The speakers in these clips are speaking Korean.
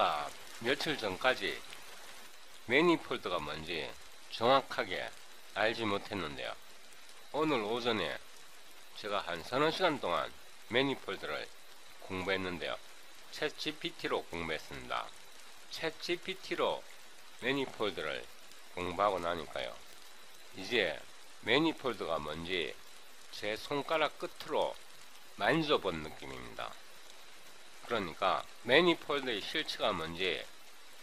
제가 며칠 전까지 매니폴드가 뭔지 정확하게 알지 못했는데요. 오늘 오전에 제가 한 서너 시간 동안 매니폴드를 공부했는데요. 챗 GPT로 공부했습니다. 챗 GPT로 매니폴드를 공부하고 나니까요. 이제 매니폴드가 뭔지 제 손가락 끝으로 만져본 느낌입니다. 그러니까 매니폴드의 실체가 뭔지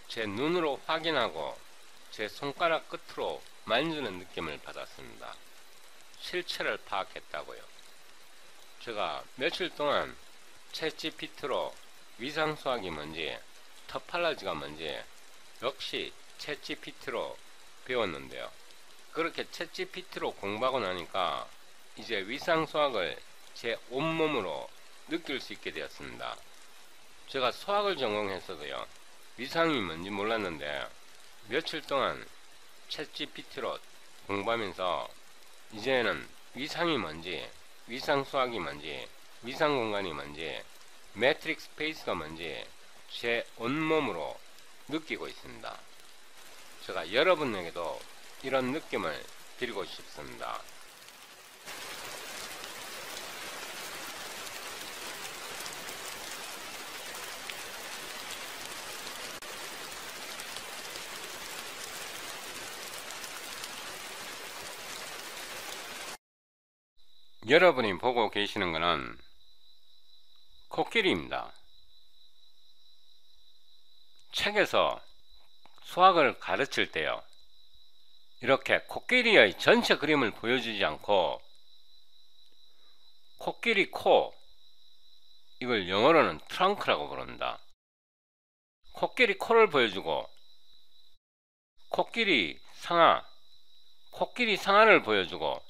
제 눈으로 확인하고 제 손가락 끝으로 만지는 느낌을 받았습니다. 실체를 파악했다고요. 제가 며칠 동안 채찌피트로 위상수학이 뭔지 터팔라지가 뭔지 역시 채찌피트로 배웠는데요. 그렇게 채찌피트로 공부하고 나니까 이제 위상수학을 제 온몸으로 느낄 수 있게 되었습니다. 제가 수학을 전공했어도요. 위상이 뭔지 몰랐는데 며칠 동안 채 g p t 로 공부하면서 이제는 위상이 뭔지, 위상 수학이 뭔지, 위상 공간이 뭔지, 매트릭 스페이스가 뭔지 제 온몸으로 느끼고 있습니다. 제가 여러분에게도 이런 느낌을 드리고 싶습니다. 여러분이 보고 계시는 것은 코끼리입니다. 책에서 수학을 가르칠 때요. 이렇게 코끼리의 전체 그림을 보여주지 않고 코끼리 코 이걸 영어로는 트렁크라고 부릅니다. 코끼리 코를 보여주고 코끼리 상아 코끼리 상아를 보여주고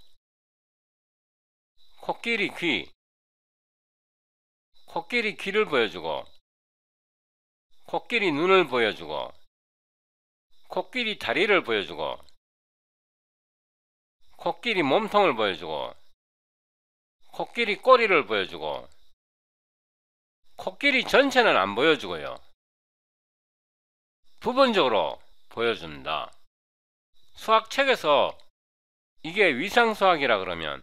코끼리 귀 코끼리 귀를 보여주고 코끼리 눈을 보여주고 코끼리 다리를 보여주고 코끼리 몸통을 보여주고 코끼리 꼬리를 보여주고 코끼리 전체는 안 보여주고요. 부분적으로 보여준다. 수학책에서 이게 위상수학이라 그러면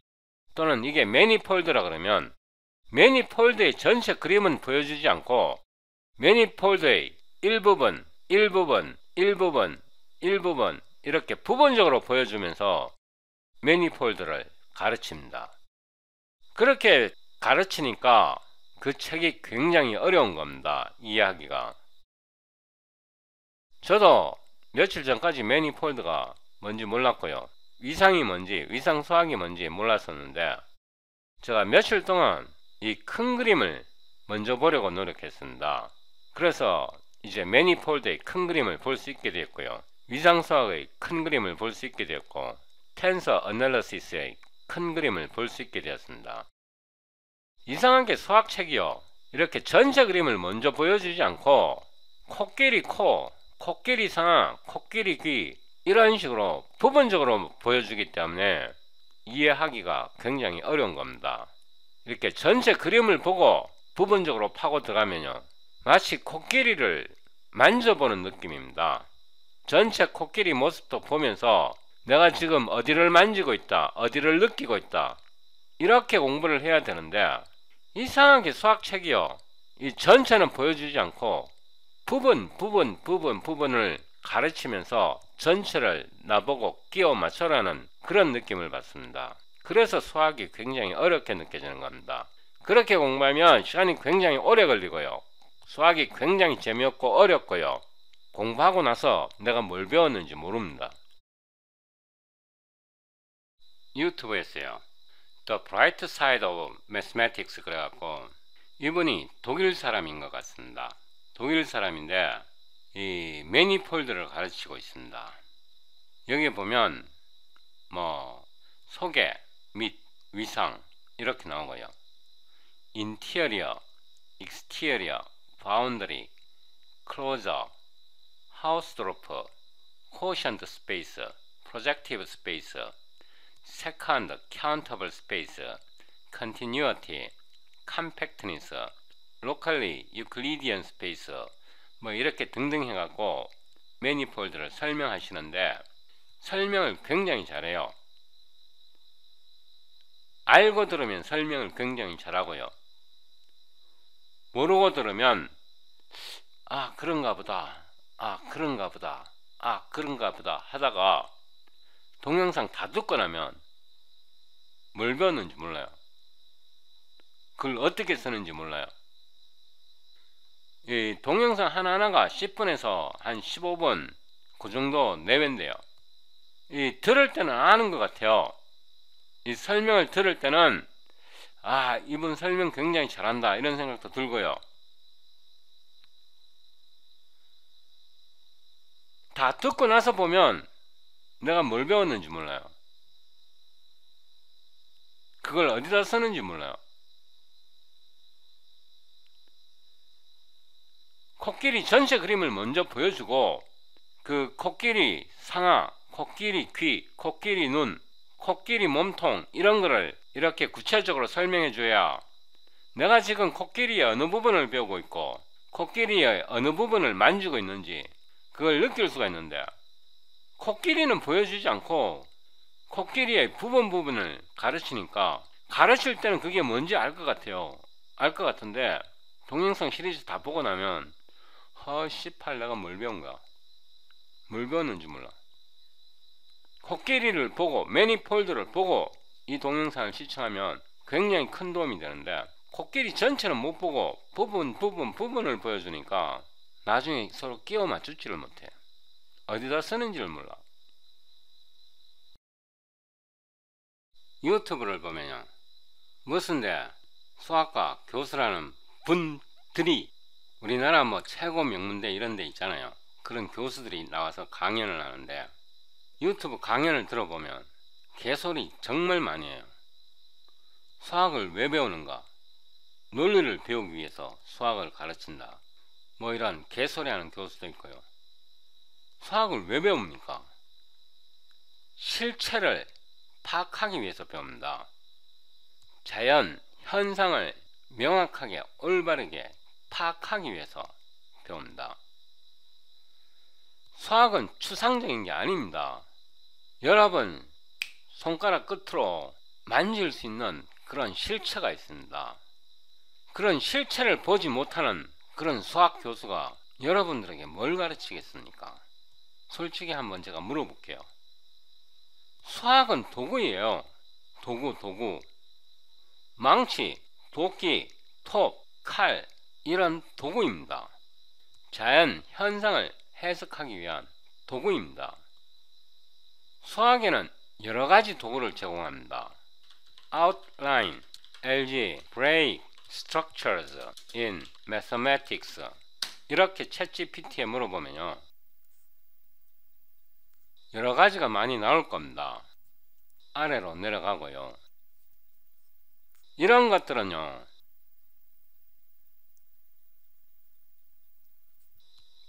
또는 이게 매니폴드라 그러면 매니폴드의 전체 그림은 보여주지 않고 매니폴드의 일부분, 일부분, 일부분, 일부분 이렇게 부분적으로 보여주면서 매니폴드를 가르칩니다. 그렇게 가르치니까 그 책이 굉장히 어려운 겁니다. 이해하기가 저도 며칠 전까지 매니폴드가 뭔지 몰랐고요. 위상이 뭔지 위상 수학이 뭔지 몰랐었는데 제가 며칠 동안 이 큰 그림을 먼저 보려고 노력했습니다. 그래서 이제 매니폴드의 큰 그림을 볼 수 있게 되었고요. 위상 수학의 큰 그림을 볼 수 있게 되었고 텐서 어널러시스의큰 그림을 볼 수 있게 되었습니다. 이상하게 수학책이요. 이렇게 전체 그림을 먼저 보여주지 않고 코끼리 코, 코끼리 상 코끼리 귀, 이런 식으로 부분적으로 보여주기 때문에 이해하기가 굉장히 어려운 겁니다. 이렇게 전체 그림을 보고 부분적으로 파고 들어가면요. 마치 코끼리를 만져보는 느낌입니다. 전체 코끼리 모습도 보면서 내가 지금 어디를 만지고 있다, 어디를 느끼고 있다. 이렇게 공부를 해야 되는데 이상하게 수학책이요. 이 전체는 보여주지 않고 부분, 부분, 부분, 부분을 가르치면서 전체를 나보고 끼워 맞춰라는 그런 느낌을 받습니다. 그래서 수학이 굉장히 어렵게 느껴지는 겁니다. 그렇게 공부하면 시간이 굉장히 오래 걸리고요. 수학이 굉장히 재미없고 어렵고요. 공부하고 나서 내가 뭘 배웠는지 모릅니다. 유튜브에서요. The Bright Side of Mathematics 그래갖고 이분이 독일 사람인 것 같습니다. 독일 사람인데 이 매니폴드를 가르치고 있습니다. 여기 보면 뭐 소개 및 위상 이렇게 나오고요. 인티리어, 익스티리어, 바운더리, 클로저, 하우스 드로프, 코션트 스페이스, 프로젝티브 스페이스, 세컨드, 카운터블 스페이스, 컨티뉴어티, 컴팩트니스, 로컬리, 유클리디언 스페이스, 뭐 이렇게 등등 해갖고 매니폴드를 설명하시는데 설명을 굉장히 잘해요. 알고 들으면 설명을 굉장히 잘하고요. 모르고 들으면 아 그런가 보다 아 그런가 보다 아 그런가 보다 하다가 동영상 다 듣고 나면 뭘 배웠는지 몰라요. 그걸 어떻게 쓰는지 몰라요. 이 동영상 하나하나가 10분에서 한 15분 그 정도 내외인데요. 이 들을 때는 아는 것 같아요. 이 설명을 들을 때는 아 이분 설명 굉장히 잘한다 이런 생각도 들고요. 다 듣고 나서 보면 내가 뭘 배웠는지 몰라요. 그걸 어디다 쓰는지 몰라요. 코끼리 전체 그림을 먼저 보여주고 그 코끼리 상하, 코끼리 귀, 코끼리 눈, 코끼리 몸통 이런 거를 이렇게 구체적으로 설명해 줘야 내가 지금 코끼리의 어느 부분을 배우고 있고 코끼리의 어느 부분을 만지고 있는지 그걸 느낄 수가 있는데 코끼리는 보여주지 않고 코끼리의 부분 부분을 가르치니까 가르칠 때는 그게 뭔지 알 것 같아요. 알 것 같은데 동영상 시리즈 다 보고 나면 아, 씨팔 내가 뭘 배운 거야? 뭘 배웠는지 몰라. 코끼리를 보고 매니폴드를 보고 이 동영상을 시청하면 굉장히 큰 도움이 되는데 코끼리 전체는 못 보고 부분 부분 부분을 보여주니까 나중에 서로 끼워 맞추지를 못해. 어디다 쓰는지를 몰라. 유튜브를 보면요. 무슨데 수학과 교수라는 분들이 우리나라 뭐 최고 명문대 이런 데 있잖아요. 그런 교수들이 나와서 강연을 하는데 유튜브 강연을 들어보면 개소리 정말 많이 해요. 수학을 왜 배우는가? 논리를 배우기 위해서 수학을 가르친다. 뭐 이런 개소리하는 교수도 있고요. 수학을 왜 배웁니까? 실체를 파악하기 위해서 배웁니다. 자연, 현상을 명확하게 올바르게 파악하기 위해서 배웁니다. 수학은 추상적인 게 아닙니다. 여러분 손가락 끝으로 만질 수 있는 그런 실체가 있습니다. 그런 실체를 보지 못하는 그런 수학 교수가 여러분들에게 뭘 가르치겠습니까? 솔직히 한번 제가 물어볼게요. 수학은 도구예요. 도구, 도구. 망치, 도끼, 톱, 칼, 이런 도구입니다. 자연 현상을 해석하기 위한 도구입니다. 수학에는 여러 가지 도구를 제공합니다. Outline, LG, Break, Structures in Mathematics 이렇게 챗GPT에 물어보면요. 여러 가지가 많이 나올 겁니다. 아래로 내려가고요. 이런 것들은요.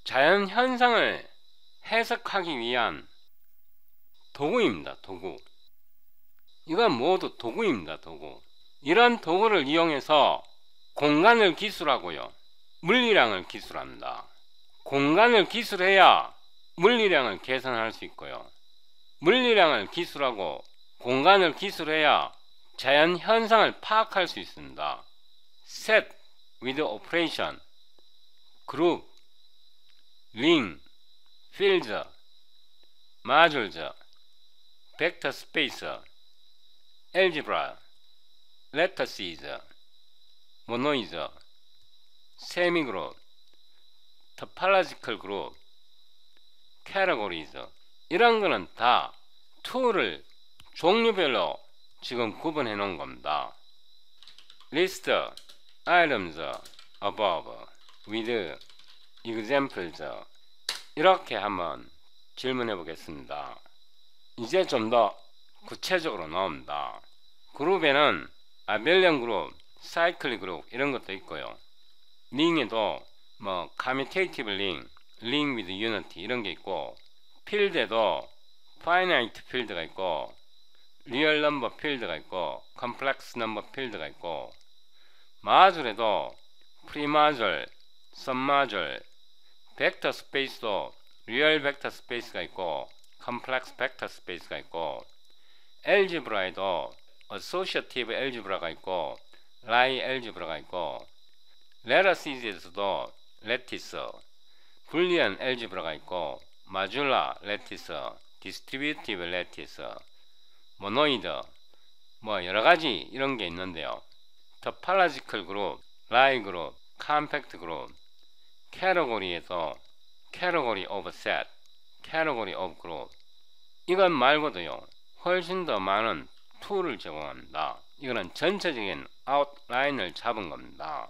자연 현상을 해석하기 위한 도구입니다. 도구. 이건 모두 도구입니다. 도구. 이런 도구를 이용해서 공간을 기술하고요. 물리량을 기술합니다. 공간을 기술해야 물리량을 계산할 수 있고요. 물리량을 기술하고 공간을 기술해야 자연 현상을 파악할 수 있습니다. set with operation group 윙, 필저, 마졸저 벡터 스페이서, 엘지브라, 레터시저, 모노이저, 세미그룹, 터팔라지컬 그룹, 캐러고리저 이런 거는 다 툴을 종류별로 지금 구분해 놓은 겁니다. 리스트, 아이템즈, 어버 o v e w examples 이렇게 한번 질문해 보겠습니다. 이제 좀 더 구체적으로 나옵니다. 그룹에는 아벨리언 그룹, 사이클리 그룹 이런 것도 있고요. 링에도 뭐 commutative ring, ring with unity 이런 게 있고 필드에도 finite 필드가 있고 리얼 넘버 필드가 있고 컴플렉스 넘버 필드가 있고 마줄에도 프리마줄, 썸마줄 벡터 스페이스도 리얼 벡터 스페이스가 있고 컴플렉스 벡터 스페이스가 있고 엘지브라에도 어소시어티브 엘지브라가 있고 라이 엘지브라가 있고 레라시즈에서도 레티스 불리언 엘지브라가 있고 마줄라 레티스 디스트리뷰티브 레티스 모노이드 뭐 여러가지 이런게 있는데요 토팔라지컬 그룹 라이 그룹 컴팩트 그룹 캐러거리에서 category of set, category of group 이것 말고도요 훨씬 더 많은 툴을 제공합니다. 이거는 전체적인 아웃라인을 잡은 겁니다.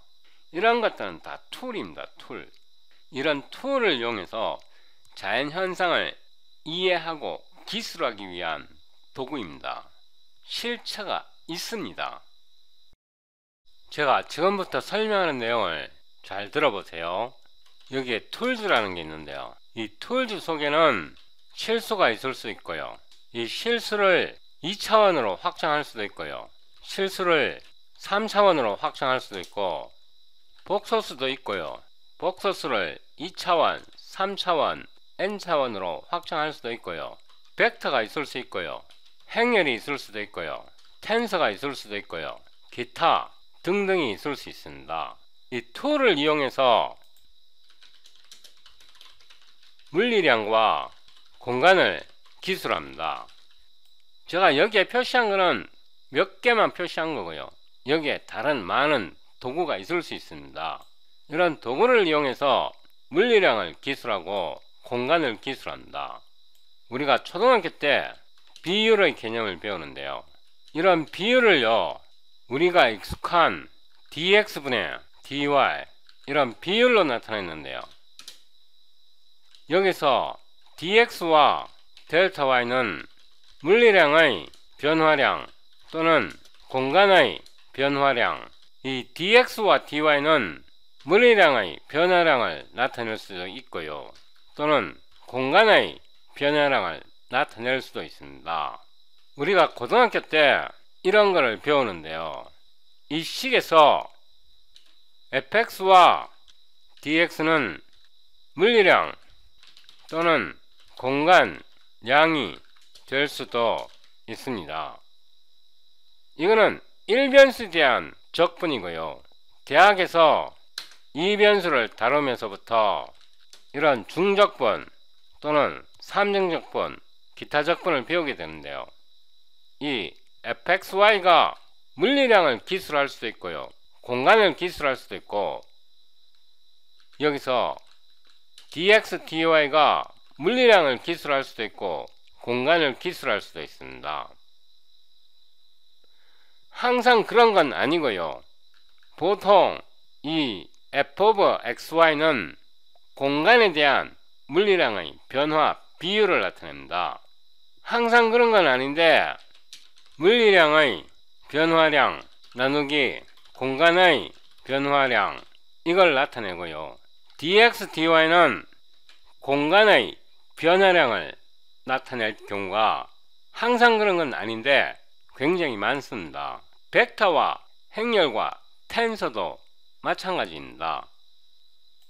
이런 것들은 다 툴입니다. 툴. 이런 툴을 이용해서 자연현상을 이해하고 기술하기 위한 도구입니다. 실체가 있습니다. 제가 지금부터 설명하는 내용을 잘 들어보세요. 여기에 툴즈라는 게 있는데요. 이 툴즈 속에는 실수가 있을 수 있고요. 이 실수를 2차원으로 확장할 수도 있고요. 실수를 3차원으로 확장할 수도 있고 복소수도 있고요. 복소수를 2차원, 3차원, n차원으로 확장할 수도 있고요. 벡터가 있을 수 있고요. 행렬이 있을 수도 있고요. 텐서가 있을 수도 있고요. 기타 등등이 있을 수 있습니다. 이 툴을 이용해서 물리량과 공간을 기술합니다. 제가 여기에 표시한 거는 몇 개만 표시한 거고요. 여기에 다른 많은 도구가 있을 수 있습니다. 이런 도구를 이용해서 물리량을 기술하고 공간을 기술한다. 우리가 초등학교 때 비율의 개념을 배우는데요. 이런 비율을요. 우리가 익숙한 dx분의 dy 이런 비율로 나타냈는데요. 여기서 dx와 델타 y는 물리량의 변화량 또는 공간의 변화량 이 dx와 dy는 물리량의 변화량을 나타낼 수도 있고요 또는 공간의 변화량을 나타낼 수도 있습니다 우리가 고등학교 때 이런 것을 배우는데요 이 식에서 fx와 dx는 물리량 또는 공간 양이 될 수도 있습니다. 이거는 1변수에 대한 적분이고요. 대학에서 2변수를 다루면서부터 이런 중적분 또는 삼정적분, 기타 적분을 배우게 되는데요. 이 fxy가 물리량을 기술할 수도 있고요. 공간을 기술할 수도 있고 여기서 dx, dy가 물리량을 기술할 수도 있고 공간을 기술할 수도 있습니다. 항상 그런 건 아니고요. 보통 이 f of xy는 공간에 대한 물리량의 변화 비율을 나타냅니다. 항상 그런 건 아닌데 물리량의 변화량 나누기 공간의 변화량 이걸 나타내고요. dx, dy는 공간의 변화량을 나타낼 경우가 항상 그런 건 아닌데 굉장히 많습니다. 벡터와 행렬과 텐서도 마찬가지입니다.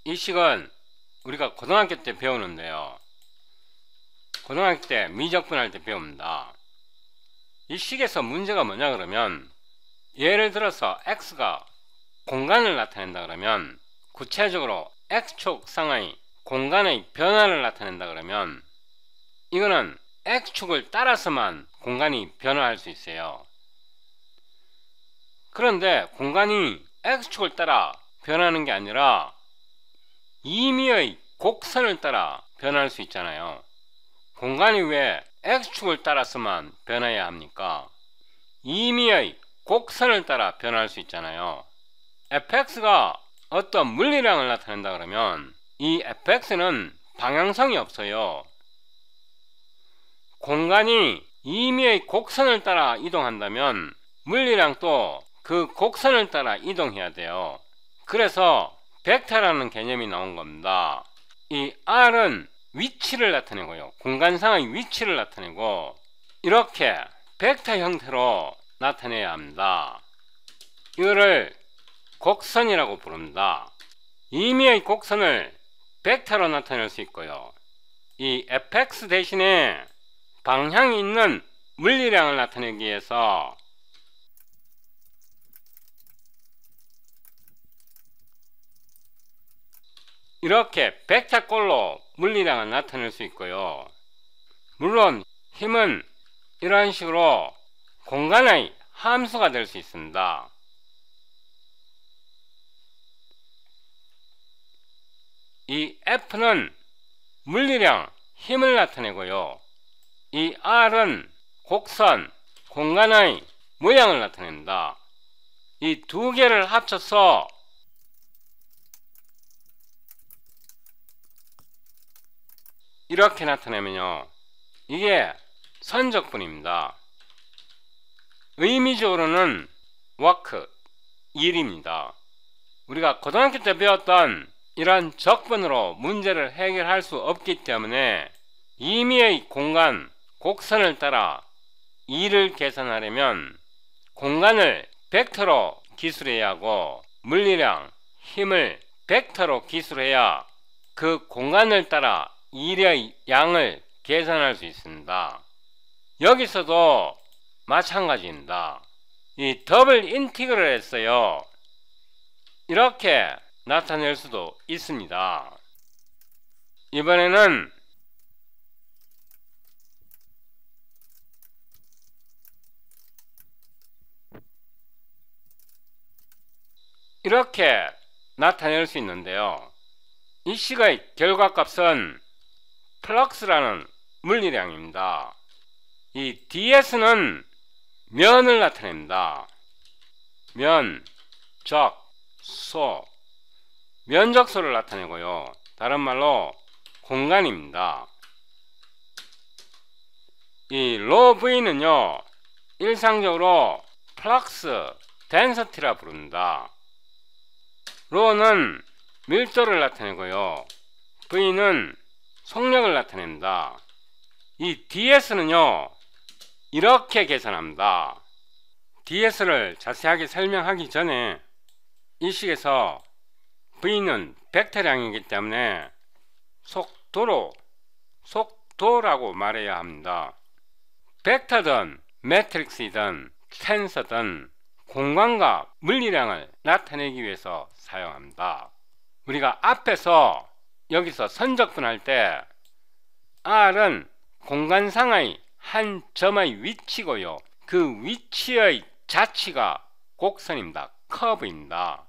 이 식은 우리가 고등학교 때 배우는데요. 고등학교 때 미적분할 때 배웁니다. 이 식에서 문제가 뭐냐 그러면 예를 들어서 x가 공간을 나타낸다 그러면 구체적으로 x 축상하이 공간의 변화를 나타낸다 그러면 이거는 x축을 따라서만 공간이 변화할 수 있어요. 그런데 공간이 x축을 따라 변하는 게 아니라 이미의 곡선을 따라 변할 수 있잖아요. 공간이 왜 x축을 따라서만 변해야 합니까? 이미의 곡선을 따라 변할 수 있잖아요. fx가 어떤 물리량을 나타낸다 그러면 이 fx는 방향성이 없어요. 공간이 임의의 곡선을 따라 이동한다면 물리량도 그 곡선을 따라 이동해야 돼요. 그래서 벡터라는 개념이 나온 겁니다. 이 r은 위치를 나타내고요. 공간상의 위치를 나타내고 이렇게 벡터 형태로 나타내야 합니다. 이거를 곡선이라고 부릅니다. 임의의 곡선을 벡터로 나타낼 수 있고요. 이 fx 대신에 방향이 있는 물리량을 나타내기 위해서 이렇게 백자꼴로 물리량을 나타낼 수 있고요. 물론 힘은 이런 식으로 공간의 함수가 될 수 있습니다. 이 F는 물리량, 힘을 나타내고요. 이 R은 곡선, 공간의 모양을 나타냅니다이 두 개를 합쳐서 이렇게 나타내면요. 이게 선적분입니다. 의미적으로는 워크, 일입니다. 우리가 고등학교 때 배웠던 이러한 접근으로 문제를 해결할 수 없기 때문에 임의의 공간, 곡선을 따라 이를 계산하려면 공간을 벡터로 기술해야 하고 물리량, 힘을 벡터로 기술해야 그 공간을 따라 일의 양을 계산할 수 있습니다. 여기서도 마찬가지입니다. 이 더블 인티그를 했어요. 이렇게 나타낼 수도 있습니다. 이번에는 이렇게 나타낼 수 있는데요. 이 시의 결과값은 플럭스라는 물리량입니다. 이 ds는 면을 나타냅니다. 면, 적, 소, 면적수를 나타내고요. 다른 말로 공간입니다. 이 로우 V는요. 일상적으로 플럭스 덴서티라 부른다. 로는 밀도를 나타내고요. V는 속력을 나타낸다. 이 DS는요. 이렇게 계산합니다. DS를 자세하게 설명하기 전에 이 식에서 V는 벡터량이기 때문에 속도로 속도라고 말해야 합니다. 벡터든 매트릭스이든 텐서든 공간과 물리량을 나타내기 위해서 사용합니다. 우리가 앞에서 여기서 선적분할 때 R은 공간 상의 한 점의 위치고요. 그 위치의 자치가 곡선입니다. 커브입니다.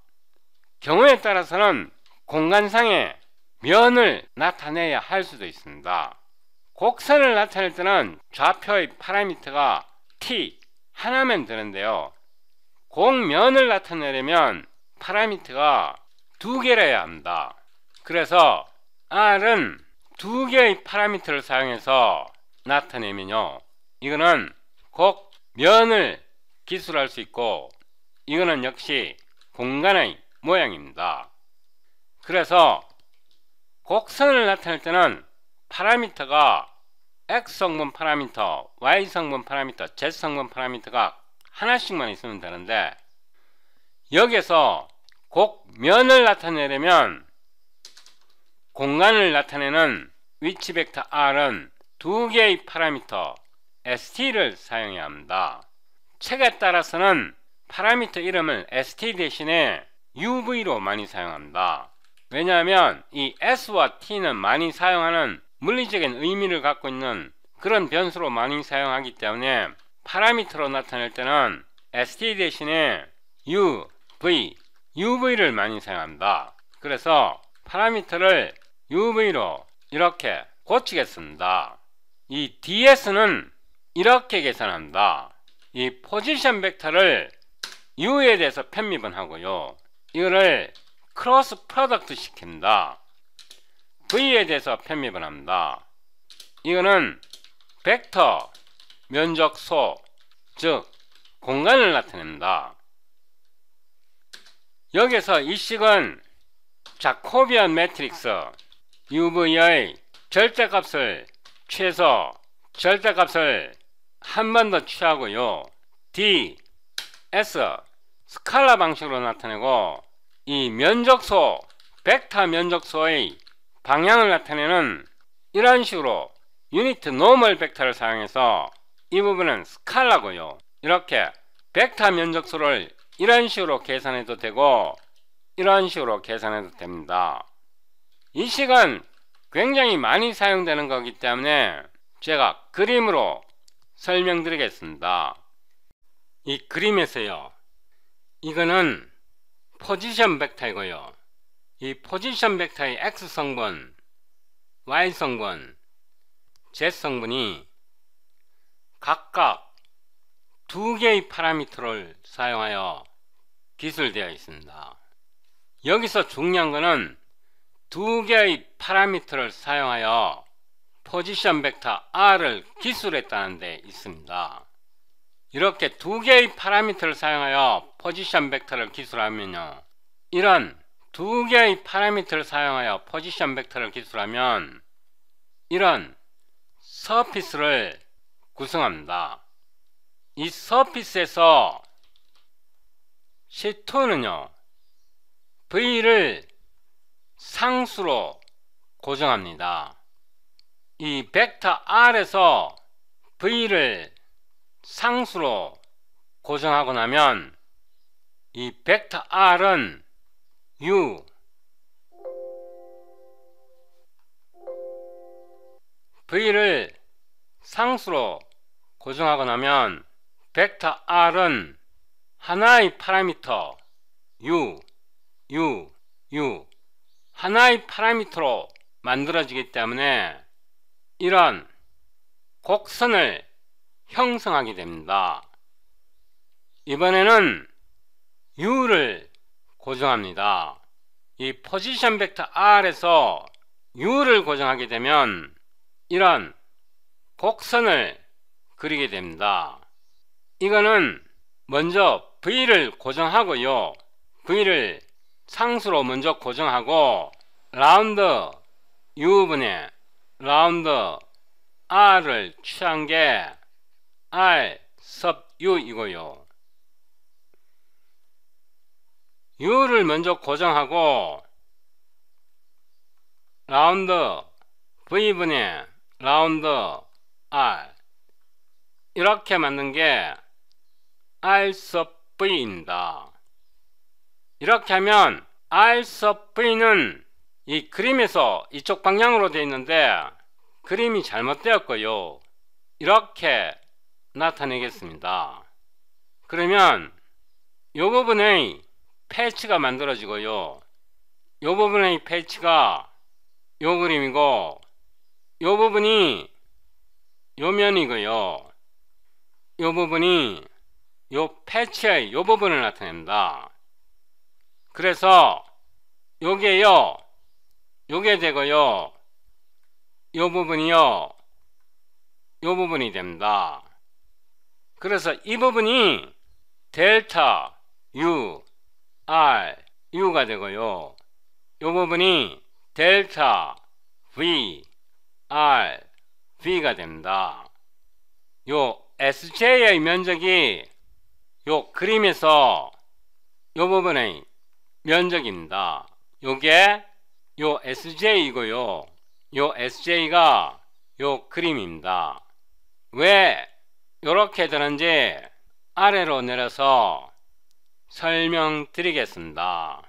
경우에 따라서는 공간상의 면을 나타내야 할 수도 있습니다. 곡선을 나타낼 때는 좌표의 파라미터가 t 하나면 되는데요. 공면을 나타내려면 파라미터가 두 개라야 합니다. 그래서 R은 두 개의 파라미터를 사용해서 나타내면요. 이거는 곡면을 기술할 수 있고 이거는 역시 공간의 모양입니다. 그래서 곡선을 나타낼 때는 파라미터가 X성분 파라미터, Y성분 파라미터, Z성분 파라미터가 하나씩만 있으면 되는데 여기에서 곡면을 나타내려면 공간을 나타내는 위치 벡터 R은 두 개의 파라미터 ST를 사용해야 합니다. 책에 따라서는 파라미터 이름을 ST 대신에 UV로 많이 사용합니다. 왜냐하면 이 S와 T는 많이 사용하는 물리적인 의미를 갖고 있는 그런 변수로 많이 사용하기 때문에 파라미터로 나타낼 때는 ST 대신에 U, V, UV를 많이 사용합니다. 그래서 파라미터를 UV로 이렇게 고치겠습니다. 이 DS는 이렇게 계산합니다. 이 포지션 벡터를 U에 대해서 편입은 하고요. 이거를 크로스 프로덕트 시킵니다. V에 대해서 편입을 합니다. 이거는 벡터 면적소 즉 공간을 나타냅니다. 여기서 이 식은 자코비안 매트릭스 UV의 절대값을 최소 절대값을 한 번 더 취하고요. D, S 스칼라 방식으로 나타내고 이 면적소, 벡터 면적소의 방향을 나타내는 이런 식으로 유니트 노멀 벡터를 사용해서 이 부분은 스칼라고요. 이렇게 벡터 면적소를 이런 식으로 계산해도 되고 이런 식으로 계산해도 됩니다. 이 식은 굉장히 많이 사용되는 거기 때문에 제가 그림으로 설명드리겠습니다. 이 그림에서요. 이거는 포지션 벡터이고요. 이 포지션 벡터의 X 성분, Y 성분, Z 성분이 각각 두 개의 파라미터를 사용하여 기술되어 있습니다. 여기서 중요한 것은 두 개의 파라미터를 사용하여 포지션 벡터 R을 기술했다는 데 있습니다. 이렇게 두 개의 파라미터를 사용하여 포지션 벡터를 기술하면요. 이런 두 개의 파라미터를 사용하여 포지션 벡터를 기술하면 이런 서피스를 구성합니다. 이 서피스에서 C2는요. V를 상수로 고정합니다. 이 벡터 R에서 V를 상수로 고정하고 나면 이 벡터 R은 U V를 상수로 고정하고 나면 벡터 R은 하나의 파라미터 U, U, U 하나의 파라미터로 만들어지기 때문에 이런 곡선을 형성하게 됩니다. 이번에는 U를 고정합니다. 이 포지션 벡터 R에서 U를 고정하게 되면 이런 곡선을 그리게 됩니다. 이거는 먼저 V를 고정하고요. V를 상수로 먼저 고정하고 라운드 U분의 라운드 R을 취한 게 R sub U이고요. U를 먼저 고정하고 라운드 V분의 라운드 R 이렇게 만든 게 R 섭 V입니다. 이렇게 하면 R 섭 V는 이 그림에서 이쪽 방향으로 되어 있는데 그림이 잘못되었고요. 이렇게 나타내겠습니다. 그러면 이 부분의 패치가 만들어지고요. 요 부분의 패치가 요 그림이고 요 부분이 요 면이고요. 요 부분이 요 패치의 요 부분을 나타냅니다. 그래서 요게요. 요게 되고요. 요 부분이요. 요 부분이 됩니다. 그래서 이 부분이 델타 U R, U가 되고요. 이 부분이 델타 V, R, V가 됩니다. 요 SJ의 면적이 이 그림에서 이 부분의 면적입니다. 이게요 SJ이고요. 요 SJ가 이 그림입니다. 왜이렇게 되는지 아래로 내려서 설명드리겠습니다.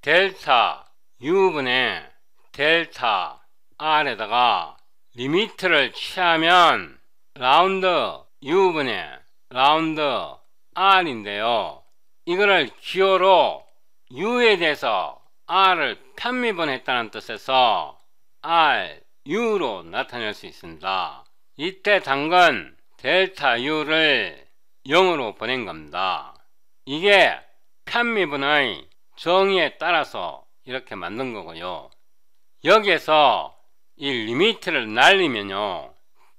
델타 U분의 델타 R에다가 리미트를 취하면 라운드 U분의 라운드 R인데요. 이거를 기호로 U에 대해서 R을 편미분했다는 뜻에서 R, U로 나타낼 수 있습니다. 이때 당근 델타 U를 0으로 보낸 겁니다. 이게 편미분의 정의에 따라서 이렇게 만든 거고요. 여기에서 이 리미트를 날리면요.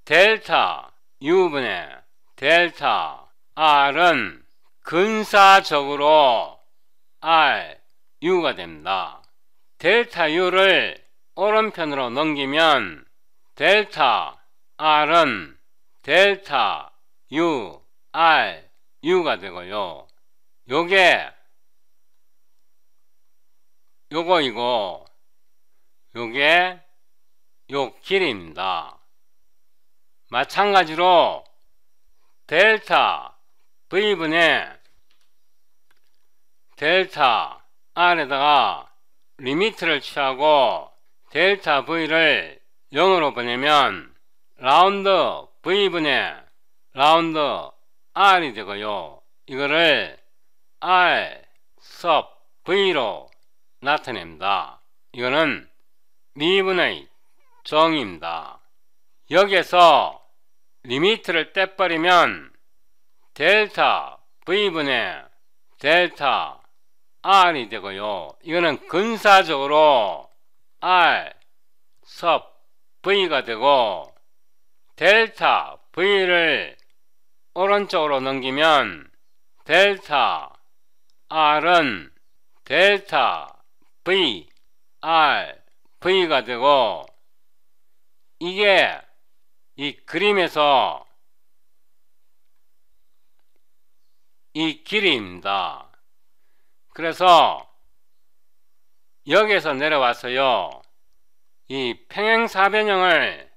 델타 U분의 델타 R은 근사적으로 R, U가 됩니다. 델타 U를 오른편으로 넘기면 델타 R은 델타 U R, U가 되고요. 요게 요거 이고 요게 요 길이입니다. 마찬가지로 델타 V분의 델타 R에다가 리미트를 취하고 델타 V를 0으로 보내면 라운드 V분의 라운드 R이 되고요. 이거를 R, sub, V로 나타냅니다. 이거는 미분의 정입니다. 여기에서 리미트를 떼버리면 델타 V분의 델타 R이 되고요. 이거는 근사적으로 R, sub, V가 되고 델타 V를 오른쪽으로 넘기면 델타 R은 델타 V R V가 되고 이게 이 그림에서 이 길이입니다. 그래서 여기에서 내려왔어요. 이 평행사변형을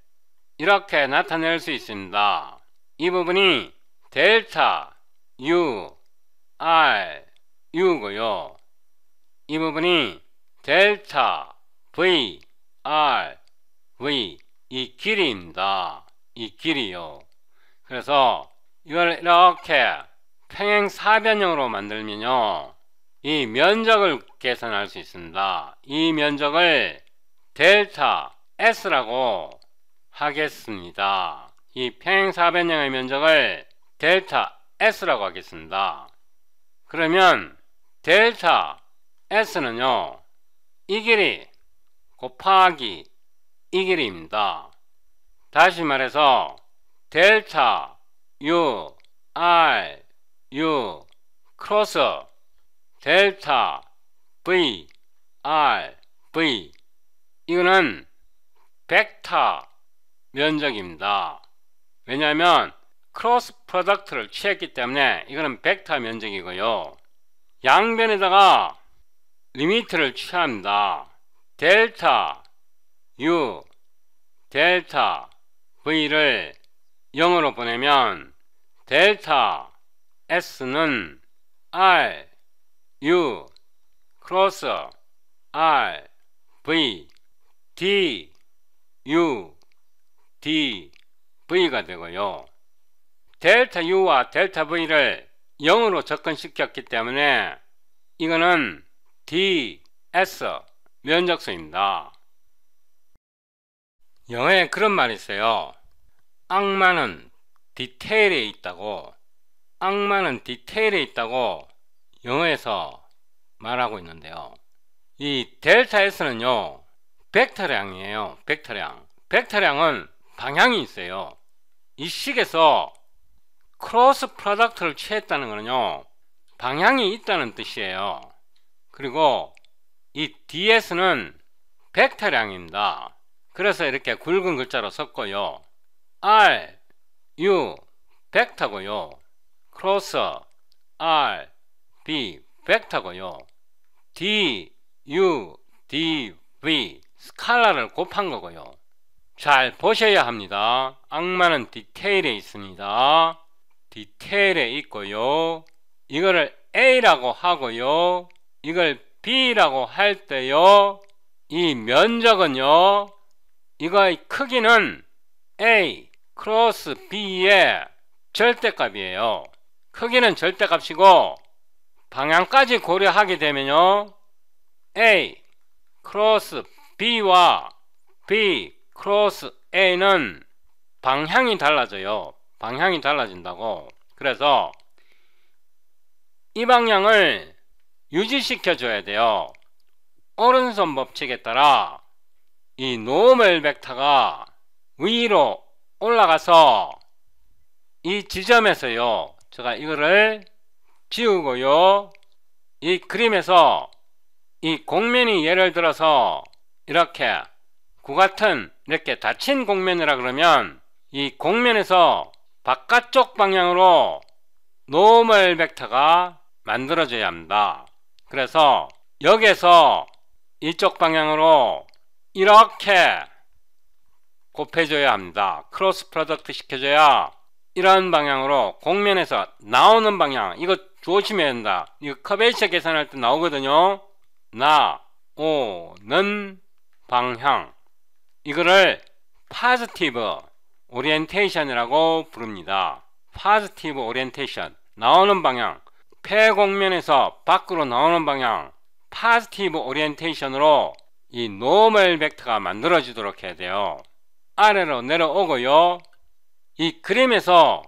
이렇게 나타낼 수 있습니다. 이 부분이 델타 U R U고요. 이 부분이 델타 V R V 이 길이입니다. 이 길이요. 그래서 이걸 이렇게 평행사변형으로 만들면요. 이 면적을 계산할 수 있습니다. 이 면적을 델타 S라고 하겠습니다. 이 평행사변형의 면적을 델타 S라고 하겠습니다. 그러면 델타 S는요. 이 길이 곱하기 이 길이입니다. 다시 말해서 델타 U R U 크로스 델타 V R V 이거는 벡터 면적입니다. 왜냐하면 크로스 프로덕트를 취했기 때문에 이거는 벡터 면적이고요. 양변에다가 리미트를 취합니다. 델타 U 델타 V를 0으로 보내면 델타 S는 R U 크로스 R V D U D V가 되고요. 델타 U와 델타 V를 0으로 접근시켰기 때문에 이거는 D, S 면적수입니다. 영어에 그런 말이 있어요. 악마는 디테일에 있다고 악마는 디테일에 있다고 영어에서 말하고 있는데요. 이 델타 S는요. 벡터량이에요. 벡터량. 벡터량은 방향이 있어요. 이 식에서 크로스 프로덕트를 취했다는 것은요 방향이 있다는 뜻이에요. 그리고 이 DS는 벡터량입니다. 그래서 이렇게 굵은 글자로 썼고요. R, U, 벡터고요. 크로스, R, B, 벡터고요. D, U, D, V, 스칼라를 곱한 거고요. 잘 보셔야 합니다. 악마는 디테일에 있습니다. 디테일에 있고요. 이거를 A라고 하고요. 이걸 B라고 할 때요. 이 면적은요. 이거의 크기는 A 크로스 B의 절대값이에요. 크기는 절대값이고 방향까지 고려하게 되면요. A 크로스 B와 B 크로스 A는 방향이 달라져요. 방향이 달라진다고 그래서 이 방향을 유지시켜 줘야 돼요 오른손 법칙에 따라 이 노멀 벡터가 위로 올라가서 이 지점에서요 제가 이거를 지우고요 이 그림에서 이 공면이 예를 들어서 이렇게 구같은 이렇게 닫힌 공면이라 그러면 이 공면에서 바깥쪽 방향으로 노멀 벡터가 만들어져야 합니다. 그래서 여기에서 이쪽 방향으로 이렇게 곱해줘야 합니다. 크로스 프로덕트 시켜줘야 이런 방향으로 공면에서 나오는 방향 이거 조심해야 된다. 이거 커베이처 계산할 때 나오거든요. 나오는 방향 이거를 파지티브 오리엔테이션이라고 부릅니다. 파스티브 오리엔테이션 나오는 방향 폐공면에서 밖으로 나오는 방향 파스티브 오리엔테이션으로 이 노멀 벡터가 만들어지도록 해야 돼요. 아래로 내려오고요. 이 그림에서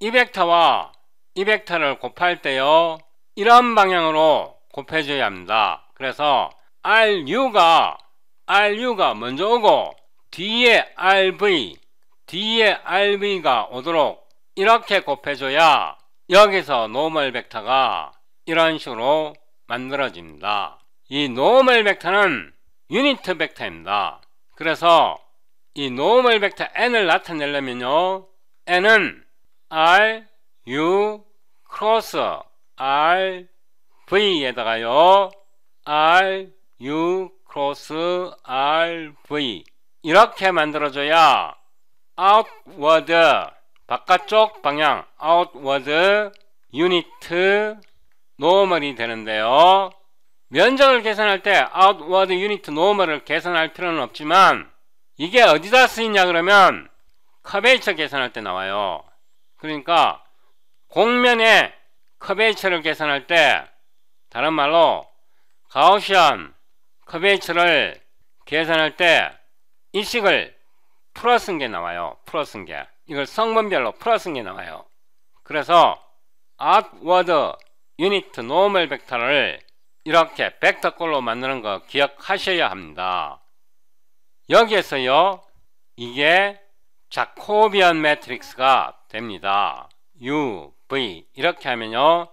이 벡터와 이 벡터를 곱할 때요. 이런 방향으로 곱해줘야 합니다. 그래서 RU가 RU가 먼저 오고 뒤에 RV 뒤에 RV가 오도록 이렇게 곱해줘야 여기서 노멀 벡터가 이런 식으로 만들어집니다. 이 노멀 벡터는 유니트 벡터입니다. 그래서 이 노멀 벡터 n을 나타내려면요. n은 r, u, cross r, v에다가요. r, u, cross r, v 이렇게 만들어줘야 outward 바깥쪽 방향 outward unit normal이 되는데요. 면적을 계산할 때 outward unit normal을 계산할 필요는 없지만 이게 어디다 쓰이냐 그러면 커베이처 계산할 때 나와요. 그러니까 공면의 커베이처를 계산할 때 다른 말로 가우시안 커베이처를 계산할 때 이식을 풀어쓴 게 나와요. 풀어쓴 게. 이걸 성분별로 풀어쓴 게 나와요. 그래서 outward unit normal 벡터를 이렇게 벡터꼴로 만드는 거 기억하셔야 합니다. 여기에서요. 이게 자코비언 매트릭스가 됩니다. U, V 이렇게 하면요.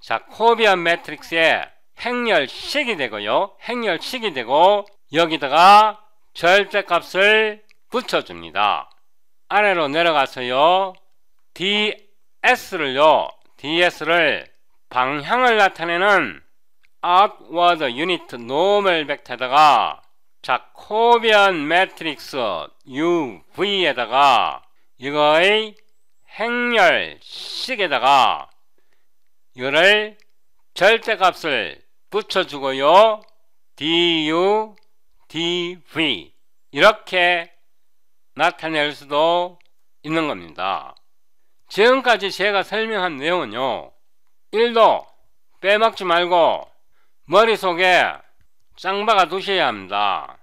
자코비언 매트릭스의 행렬식이 되고요. 행렬식이 되고 여기다가 절대값을 붙여줍니다. 아래로 내려가서요. DS를요. DS를 방향을 나타내는 outward unit normal 벡터에다가 자코비언 매트릭스 UV에다가 이거의 행렬식에다가 이거를 절대값을 붙여주고요. DU, DV 이렇게 나타낼 수도 있는 겁니다. 지금까지 제가 설명한 내용은요. 1도 빼먹지 말고 머릿속에 쌍바가 두셔야 합니다.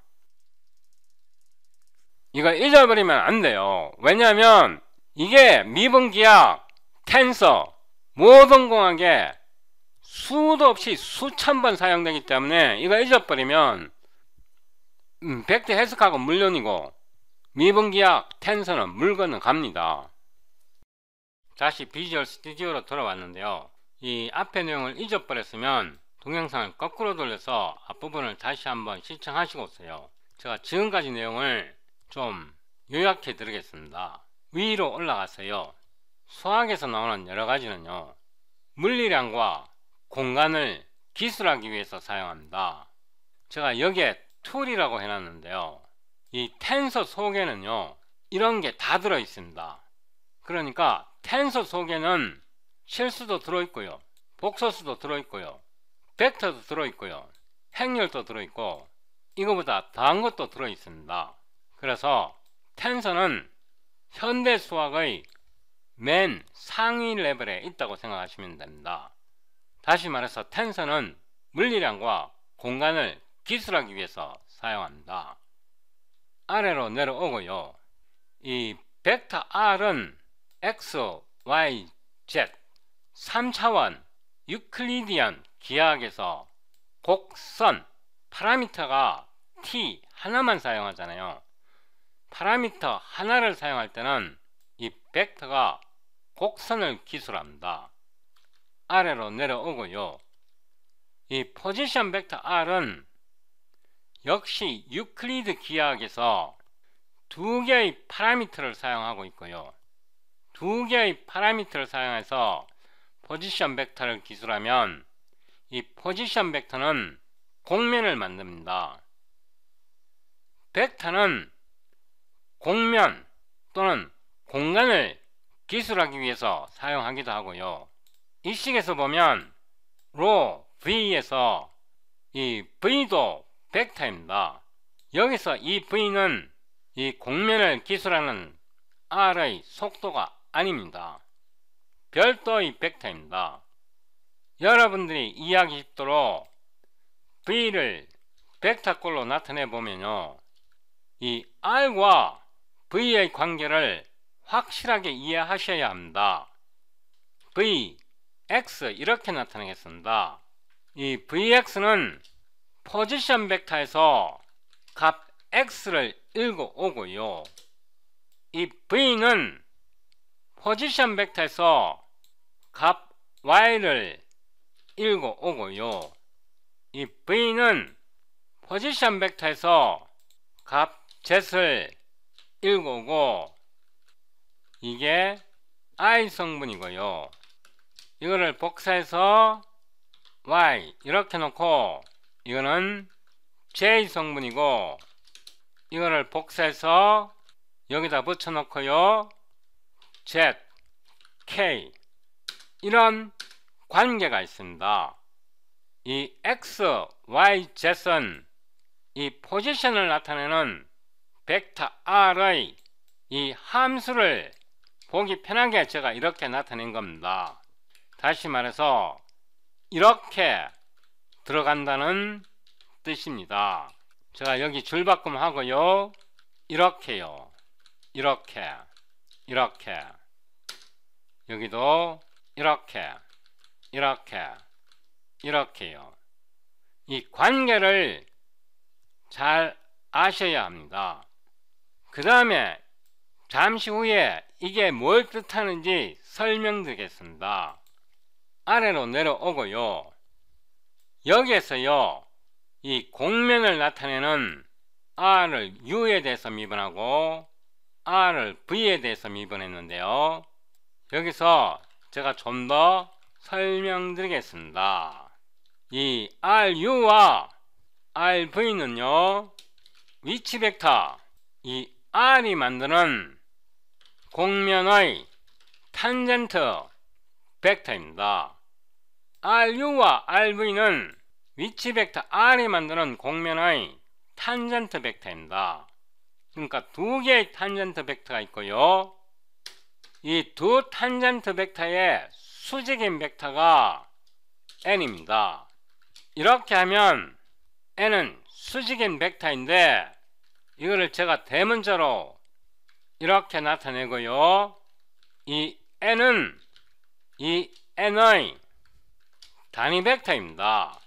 이거 잊어버리면 안 돼요. 왜냐하면 이게 미분기약, 텐서, 모든 공학에 수도 없이 수천 번 사용되기 때문에 이거 잊어버리면 음, 백대 해석하고 물론이고 미분기약 텐서는 물건은 갑니다. 다시 비주얼 스튜디오로 돌아왔는데요. 이앞에 내용을 잊어버렸으면 동영상을 거꾸로 돌려서 앞부분을 다시 한번 시청하시고 오세요. 제가 지금까지 내용을 좀 요약해 드리겠습니다. 위로 올라가세요. 수학에서 나오는 여러 가지는요. 물리량과 공간을 기술하기 위해서 사용합니다. 제가 여기에 툴이라고 해놨는데요. 이 텐서 속에는요 이런 게 다 들어 있습니다 그러니까 텐서 속에는 실수도 들어 있고요 복서수도 들어 있고요 벡터도 들어 있고요 행렬도 들어 있고 이거보다 더한 것도 들어 있습니다 그래서 텐서는 현대 수학의 맨 상위 레벨에 있다고 생각하시면 됩니다 다시 말해서 텐서는 물리량과 공간을 기술하기 위해서 사용합니다 아래로 내려오고요. 이 벡터 R은 X, Y, Z 3차원 유클리디안 기하학에서 곡선 파라미터가 t 하나만 사용하잖아요. 파라미터 하나를 사용할 때는 이 벡터가 곡선을 기술합니다. 아래로 내려오고요. 이 포지션 벡터 R은 역시 유클리드 기하학에서 두 개의 파라미터를 사용하고 있고요. 두 개의 파라미터를 사용해서 포지션 벡터를 기술하면 이 포지션 벡터는 공면을 만듭니다. 벡터는 공면 또는 공간을 기술하기 위해서 사용하기도 하고요. 이 식에서 보면 로 v에서 이 v도 벡터입니다. 여기서 이 V는 이 공면을 기술하는 R의 속도가 아닙니다. 별도의 벡터입니다. 여러분들이 이해하기 쉽도록 V를 벡터꼴로 나타내 보면요. 이 R과 V의 관계를 확실하게 이해하셔야 합니다. V, X 이렇게 나타내겠습니다. 이 VX는 포지션 벡터에서 값 x를 읽어오고요. 이 v는 포지션 벡터에서 값 y를 읽어오고요. 이 v는 포지션 벡터에서 값 z을 읽어오고 이게 i 성분이고요. 이거를 복사해서 y 이렇게 놓고 이거는 J 성분이고 이거를 복사해서 여기다 붙여놓고요. Z, K 이런 관계가 있습니다. 이 X, Y, Z은 이 포지션을 나타내는 벡터 R의 이 함수를 보기 편하게 제가 이렇게 나타낸 겁니다. 다시 말해서 이렇게 들어간다는 뜻입니다. 제가 여기 줄바꿈 하고요. 이렇게요. 이렇게. 이렇게. 여기도 이렇게. 이렇게. 이렇게요. 이 관계를 잘 아셔야 합니다. 그 다음에 잠시 후에 이게 뭘 뜻하는지 설명드리겠습니다. 아래로 내려오고요. 여기에서요. 이 공면을 나타내는 R을 U에 대해서 미분하고 R을 V에 대해서 미분했는데요. 여기서 제가 좀 더 설명드리겠습니다. 이 RU와 RV는요. 위치 벡터 이 R이 만드는 공면의 탄젠트 벡터입니다. Ru와 Rv는 위치 벡터 R이 만드는 공면의 탄젠트 벡터입니다. 그러니까 두 개의 탄젠트 벡터가 있고요. 이 두 탄젠트 벡터의 수직인 벡터가 n입니다. 이렇게 하면 n은 수직인 벡터인데 이거를 제가 대문자로 이렇게 나타내고요. 이 n은 이 n의 단위 벡터입니다.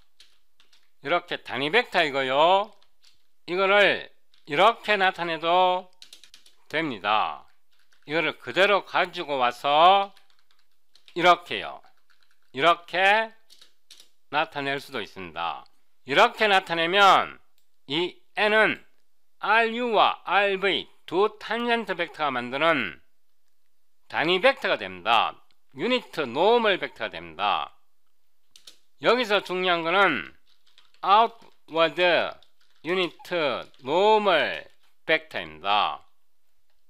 이렇게 단위 벡터이고요. 이거를 이렇게 나타내도 됩니다. 이거를 그대로 가지고 와서 이렇게요. 이렇게 나타낼 수도 있습니다. 이렇게 나타내면 이 n은 ru와 rv 두 탄젠트 벡터가 만드는 단위 벡터가 됩니다. 유니트 노멀 벡터가 됩니다. 여기서 중요한 거는 outward unit normal vector입니다.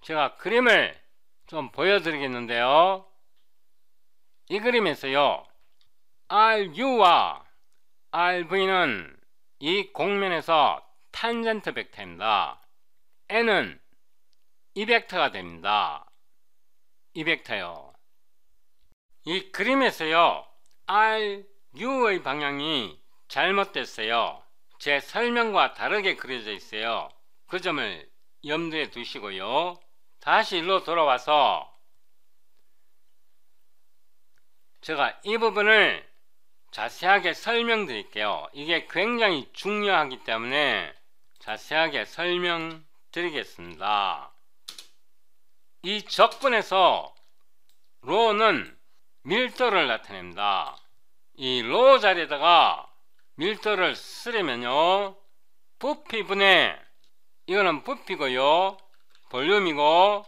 제가 그림을 좀 보여드리겠는데요. 이 그림에서요. RU와 RV는 이 공면에서 탄젠트 벡터입니다. N은 이 벡터가 됩니다. 이 벡터요. 이 그림에서요. R 뉴의 방향이 잘못됐어요. 제 설명과 다르게 그려져 있어요. 그 점을 염두에 두시고요. 다시 일로 돌아와서 제가 이 부분을 자세하게 설명드릴게요. 이게 굉장히 중요하기 때문에 자세하게 설명드리겠습니다. 이 적분에서 로는 밀도를 나타냅니다. 이로 자리에다가 밀도를 쓰려면요. 부피분의 이거는 부피고요. 볼륨이고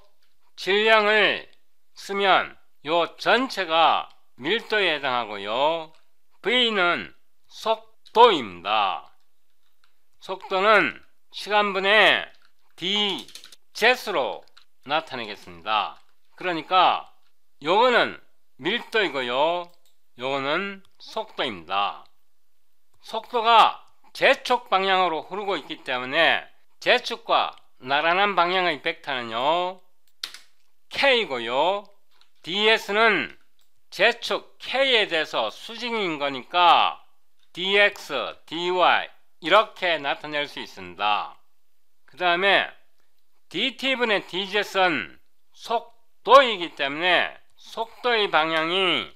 질량을 쓰면 요 전체가 밀도에 해당하고요. V는 속도입니다. 속도는 시간분의 d 제스로 나타내겠습니다. 그러니까 요거는 밀도이고요. 요거는 속도입니다. 속도가 제축 방향으로 흐르고 있기 때문에 제축과 나란한 방향의 벡터는요 K고요 DS는 제축 K에 대해서 수직인 거니까 DX, DY 이렇게 나타낼 수 있습니다. 그 다음에 DT분의 d z 은 속도이기 때문에 속도의 방향이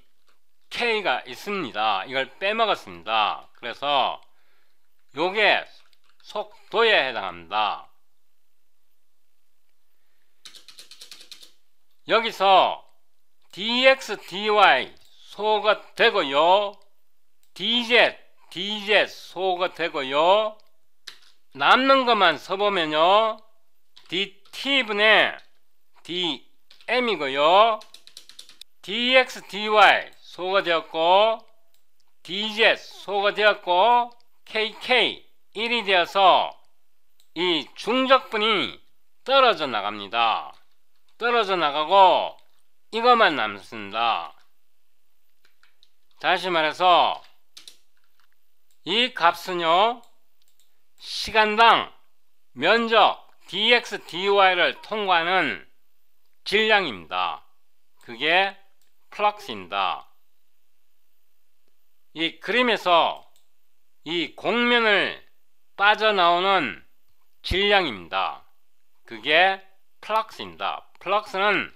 K가 있습니다. 이걸 빼먹었습니다. 그래서 요게 속도에 해당합니다. 여기서 dx, dy 소가 되고요. dz, dz 소가 되고요. 남는 것만 써보면요. dt분의 dm이고요. dx, dy 소가 되었고 DZ 소가 되었고 KK 1이 되어서 이 중적분이 떨어져 나갑니다. 떨어져 나가고 이것만 남습니다. 다시 말해서 이 값은요 시간당 면적 dx dy를 통과하는 질량입니다. 그게 플럭스입니다. 이 그림에서 이 곡면을 빠져나오는 질량입니다. 그게 플럭스입니다. 플럭스는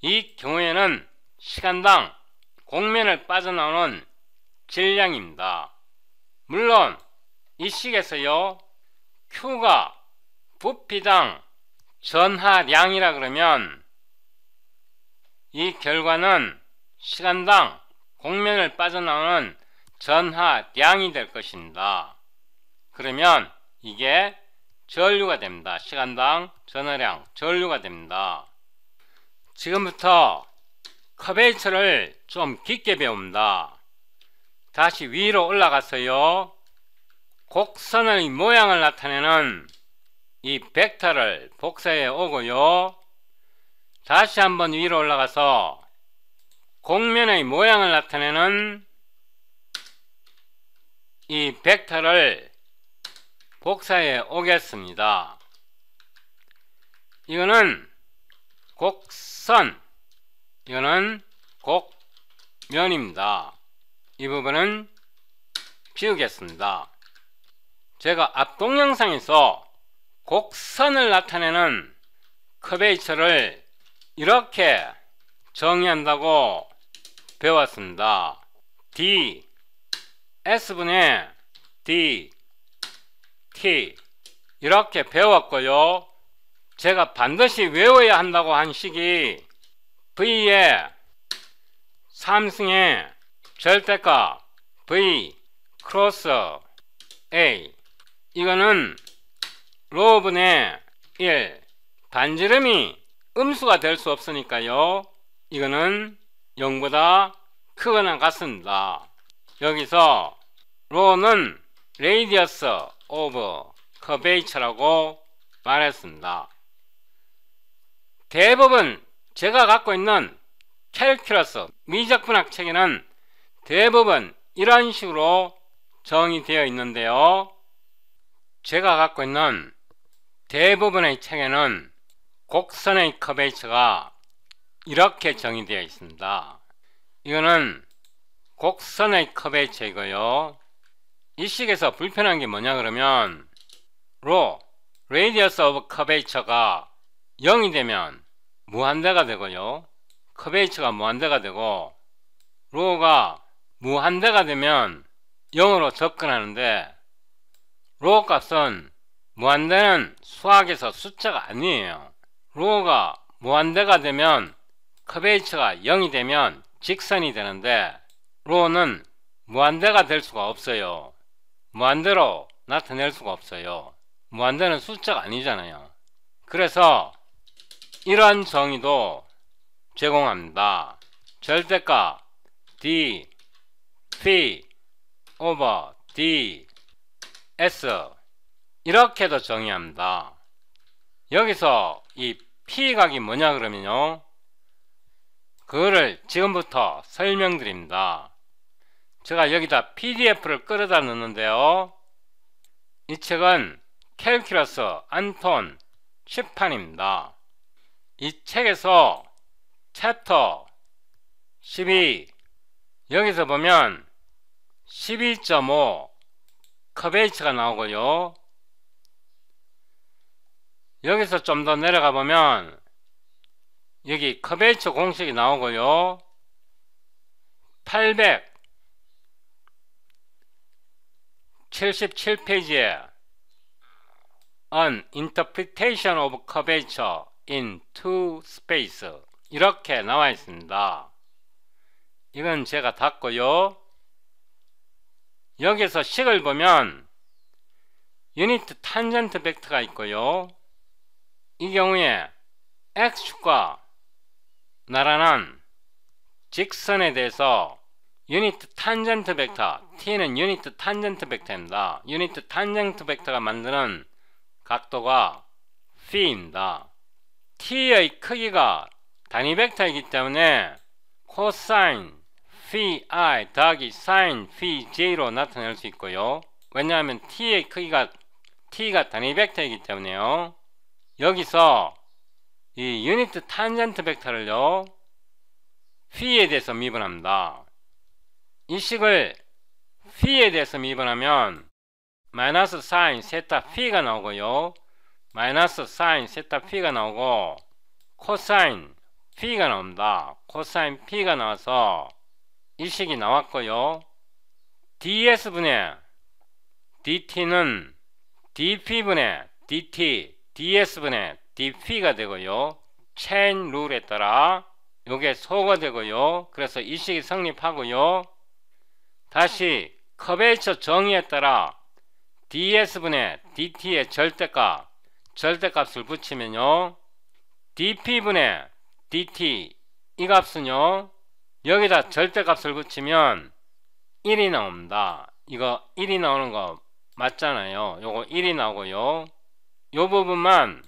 이 경우에는 시간당 곡면을 빠져나오는 질량입니다. 물론 이 식에서요 Q가 부피당 전하량이라 그러면 이 결과는 시간당 공면을 빠져나오는 전하 량이될 것입니다. 그러면 이게 전류가 됩니다. 시간당 전하량 전류가 됩니다. 지금부터 커베이처를 좀 깊게 배웁니다. 다시 위로 올라가서요. 곡선의 모양을 나타내는 이 벡터를 복사해 오고요. 다시 한번 위로 올라가서 곡면의 모양을 나타내는 이 벡터를 복사해 오겠습니다. 이거는 곡선, 이거는 곡면입니다. 이 부분은 비우겠습니다. 제가 앞 동영상에서 곡선을 나타내는 커베이처를 이렇게 정의한다고 배웠습니다. D S분의 D T 이렇게 배웠고요. 제가 반드시 외워야 한다고 한 식이 V의 3승의 절대값 V 크로스 A 이거는 로분의 1 반지름이 음수가 될 수 없으니까요. 이거는 0보다 크거나 같습니다. 여기서 로는 radius of curvature라고 말했습니다. 대부분 제가 갖고 있는 캘큘러스 미적분학 책에는 대부분 이런 식으로 정의되어 있는데요. 제가 갖고 있는 대부분의 책에는 곡선의 커베이처가 이렇게 정의되어 있습니다. 이거는 곡선의 컵의 제거요. 이 식에서 불편한 게 뭐냐 그러면 로 radius of curvature가 0이 되면 무한대가 되고요. curvature가 무한대가 되고 로가 무한대가 되면 0으로 접근하는데 로 값은 무한대는 수학에서 숫자가 아니에요. 로가 무한대가 되면 커베이처가 0이 되면 직선이 되는데 로는 무한대가 될 수가 없어요. 무한대로 나타낼 수가 없어요. 무한대는 숫자가 아니잖아요. 그래서 이러한 정의도 제공합니다. 절대값 d p over d s 이렇게도 정의합니다. 여기서 이 p각이 뭐냐 그러면요. 그거를 지금부터 설명드립니다. 제가 여기다 PDF를 끌어다 넣는데요. 이 책은 캘큘러스 안톤 시판입니다. 이 책에서 챕터 12 여기서 보면 12.5커베이처가 나오고요. 여기서 좀 더 내려가 보면 여기 커베이처 공식이 나오고요. 877페이지에 An Interpretation of Curvature in Two Space 이렇게 나와 있습니다. 이건 제가 닫고요. 여기서 식을 보면 유니트 탄젠트 벡터가 있고요. 이 경우에 x축과 나라는 직선에 대해서 유니트 탄젠트 벡터 t는 유니트 탄젠트 벡터입니다. 유니트 탄젠트 벡터가 만드는 각도가 p입니다. t의 크기가 단위 벡터이기 때문에 코사인 phi 더하기 sin pj로 나타낼 수 있고요. 왜냐하면 t의 크기가 t가 단위 벡터이기 때문에요. 여기서 이 유니트 탄젠트 벡터를요 휘에 대해서 미분합니다. 이 식을 휘에 대해서 미분하면 마이너스 사인 세타 휘가 나오고요. 마이너스 사인 세타 휘가 나오고 코사인 휘가 나옵니다. 코사인 휘가 나와서 이 식이 나왔고요. ds분의 dt는 dp분의 dt, ds분의 DP가 되고요. 체인 룰에 따라 요게 소가 되고요. 그래서 이식이 성립하고요. 다시 커베이처 정의에 따라 DS분의 DT의 절대값, 절대값을 붙이면요. DP분의 DT 이 값은요. 여기다 절대값을 붙이면 1이 나옵니다. 이거 1이 나오는 거 맞잖아요. 요거 1이 나오고요. 요 부분만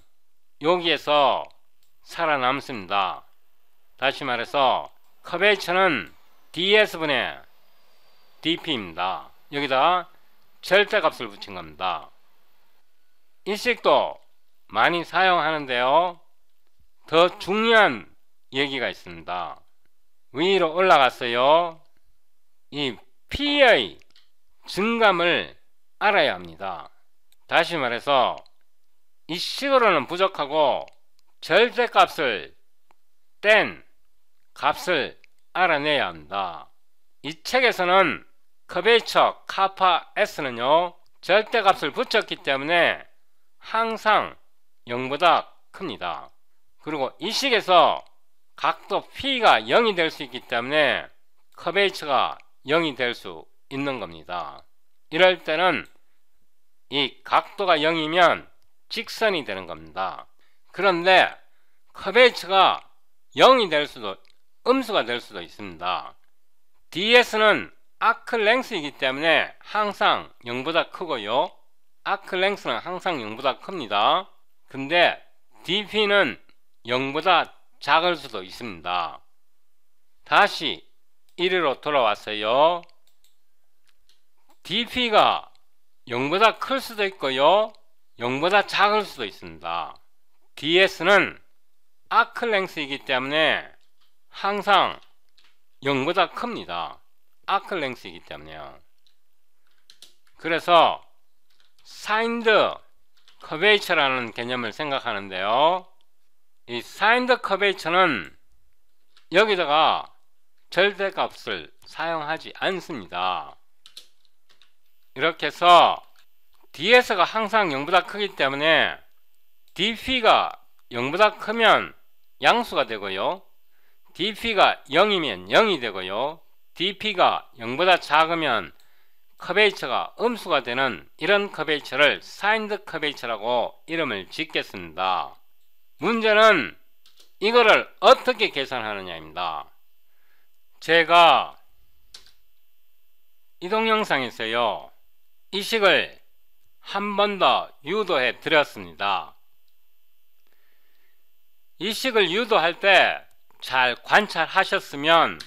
여기에서 살아남습니다. 다시 말해서 커베이처는 ds분의 dp입니다. 여기다 절대값을 붙인 겁니다. 일식도 많이 사용하는데요. 더 중요한 얘기가 있습니다. 위로 올라갔어요. 이 p의 증감을 알아야 합니다. 다시 말해서 이 식으로는 부족하고 절대값을 뗀 값을 알아내야 한다. 이 책에서는 커베이처 카파 S는요. 절대값을 붙였기 때문에 항상 0보다 큽니다. 그리고 이 식에서 각도 P가 0이 될 수 있기 때문에 커베이처가 0이 될 수 있는 겁니다. 이럴 때는 이 각도가 0이면 직선이 되는 겁니다. 그런데 커베이츠가 0이 될 수도 음수가 될 수도 있습니다. DS는 아크랭스이기 때문에 항상 0보다 크고요. 아크랭스는 항상 0보다 큽니다. 근데 DP는 0보다 작을 수도 있습니다. 다시 1위로 돌아왔어요. DP가 0보다 클 수도 있고요. 0보다 작을 수도 있습니다. ds는 아클랭스이기 때문에 항상 0보다 큽니다. 아클랭스이기 때문에요. 그래서 사인드 커베이처라는 개념을 생각하는데요. 이 사인드 커베이처는 여기다가 절대값을 사용하지 않습니다. 이렇게 해서 DS가 항상 0보다 크기 때문에 DP가 0보다 크면 양수가 되고요. DP가 0이면 0이 되고요. DP가 0보다 작으면 커베이처가 음수가 되는 이런 커베이처를 사인드 커베이처라고 이름을 짓겠습니다. 문제는 이거를 어떻게 계산하느냐입니다. 제가 이동영상에서요. 이 식을 한번더 유도해 드렸습니다. 이 식을 유도할 때 잘 관찰하셨으면